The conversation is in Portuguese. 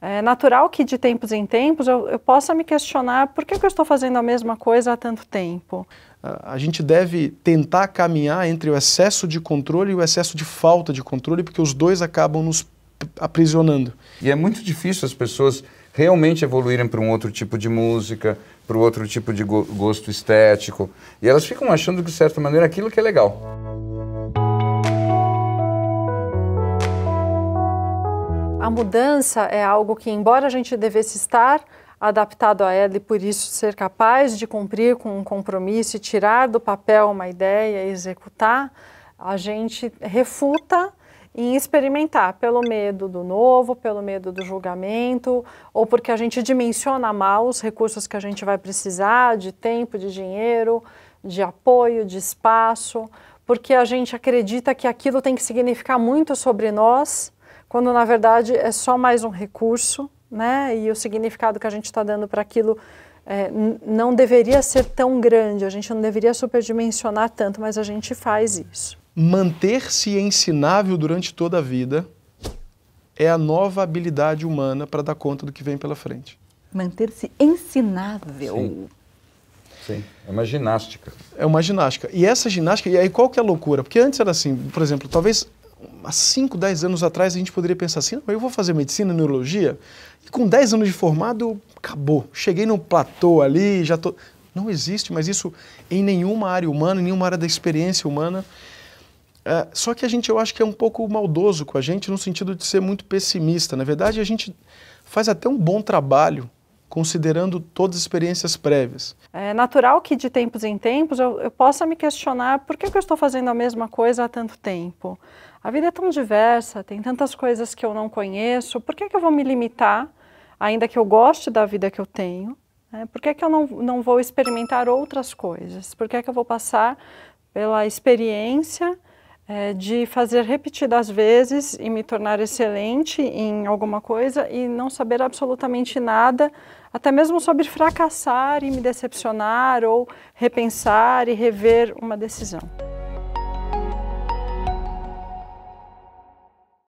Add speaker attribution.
Speaker 1: É natural que de tempos em tempos eu, eu possa me questionar por que, que eu estou fazendo a mesma coisa há tanto tempo.
Speaker 2: A gente deve tentar caminhar entre o excesso de controle e o excesso de falta de controle, porque os dois acabam nos aprisionando. E é muito difícil as pessoas realmente evoluírem para um outro tipo de música, para outro tipo de go gosto estético. E elas ficam achando que, de certa maneira, aquilo que é legal.
Speaker 1: A mudança é algo que, embora a gente devesse estar adaptado a ela e por isso ser capaz de cumprir com um compromisso e tirar do papel uma ideia e executar, a gente refuta em experimentar pelo medo do novo, pelo medo do julgamento, ou porque a gente dimensiona mal os recursos que a gente vai precisar de tempo, de dinheiro, de apoio, de espaço, porque a gente acredita que aquilo tem que significar muito sobre nós quando na verdade é só mais um recurso, né? E o significado que a gente está dando para aquilo é, não deveria ser tão grande, a gente não deveria superdimensionar tanto, mas a gente faz isso.
Speaker 2: Manter-se ensinável durante toda a vida é a nova habilidade humana para dar conta do que vem pela frente.
Speaker 1: Manter-se ensinável. Sim.
Speaker 2: Sim, é uma ginástica. É uma ginástica. E essa ginástica, e aí qual que é a loucura? Porque antes era assim, por exemplo, talvez há 5, 10 anos atrás a gente poderia pensar assim, eu vou fazer medicina, neurologia, e com 10 anos de formado, acabou. Cheguei no platô ali, já tô... Não existe, mas isso em nenhuma área humana, em nenhuma área da experiência humana. É, só que a gente, eu acho que é um pouco maldoso com a gente, no sentido de ser muito pessimista. Na verdade, a gente faz até um bom trabalho considerando todas as experiências prévias.
Speaker 1: É natural que de tempos em tempos eu, eu possa me questionar por que, que eu estou fazendo a mesma coisa há tanto tempo. A vida é tão diversa, tem tantas coisas que eu não conheço, por que, que eu vou me limitar, ainda que eu goste da vida que eu tenho? Né? Por que, que eu não, não vou experimentar outras coisas? Por que, que eu vou passar pela experiência é, de fazer repetidas vezes e me tornar excelente em alguma coisa e não saber absolutamente nada, até mesmo sobre fracassar e me decepcionar ou repensar e rever uma decisão.